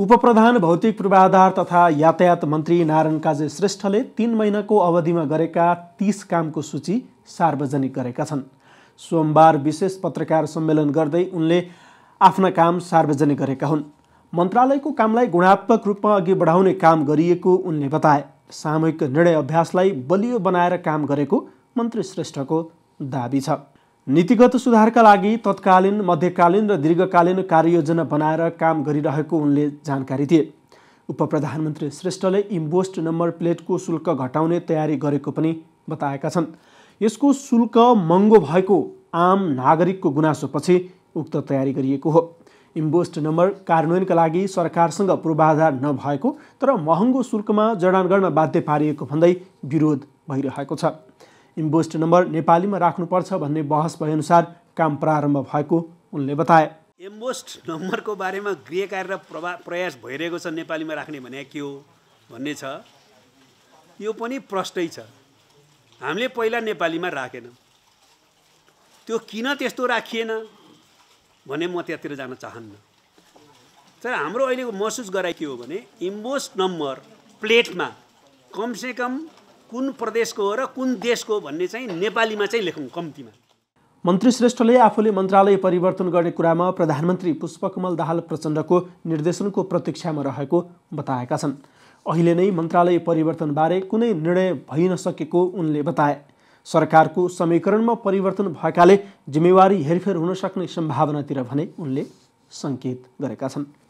उपप्रधान भौतिक पूर्वाधार तथा यातायात मन्त्री नारायण काजे श्रेष्ठले तिन महिनाको अवधिमा गरेका तिस कामको सूची सार्वजनिक गरेका छन् सोमबार विशेष पत्रकार सम्मेलन गर्दै उनले आफ्ना काम सार्वजनिक गरेका हुन् मन्त्रालयको कामलाई गुणात्मक रूपमा अघि बढाउने काम गरिएको उनले बताए सामूहिक निर्णय अभ्यासलाई बलियो बनाएर काम गरेको मन्त्री श्रेष्ठको दावी छ नीतिगत सुधारका लागि तत्कालीन मध्यकालीन र दीर्घकालीन कार्ययोजना बनाएर काम गरिरहेको उनले जानकारी दिए उप प्रधानमन्त्री श्रेष्ठले इम्बोस्ट नम्बर प्लेटको शुल्क घटाउने तयारी गरेको पनि बताएका छन् यसको शुल्क महँगो भएको आम नागरिकको गुनासोपछि उक्त तयारी गरिएको हो इम्बोस्ट नम्बर कार्यान्वयनका लागि सरकारसँग पूर्वाधार नभएको तर महँगो शुल्कमा जडान गर्न बाध्य पारिएको भन्दै विरोध भइरहेको छ इम्बोस्ट नम्बर नेपालीमा राख्नुपर्छ भन्ने बहस भएअनुसार काम प्रारम्भ भएको उनले बताए इम्बोस्ट नम्बरको बारेमा गृह कार्य र प्रभा प्रयास भइरहेको छ नेपालीमा राख्ने भने के हो भन्ने छ यो पनि प्रष्टै छ हामीले पहिला नेपालीमा राखेन त्यो किन त्यस्तो राखिएन भने म त्यहाँतिर जान चाहन्न तर हाम्रो अहिलेको महसुस गराइ के हो भने इम्बोस्ट नम्बर प्लेटमा कमसेकम कुन प्रदेशको हो र कुन देशको भन्ने चाहिँ नेपालीमा चाहिँ लेखौँ कम्तीमा मन्त्री श्रेष्ठले आफूले मन्त्रालय परिवर्तन गर्ने कुरामा प्रधानमन्त्री पुष्पकमल दाहाल प्रचण्डको निर्देशनको प्रतीक्षामा रहेको बताएका छन् अहिले नै मन्त्रालय परिवर्तनबारे कुनै निर्णय भइ नसकेको उनले बताए सरकारको समीकरणमा परिवर्तन भएकाले जिम्मेवारी हेरफेर हुन सक्ने सम्भावनातिर भने उनले सङ्केत गरेका छन्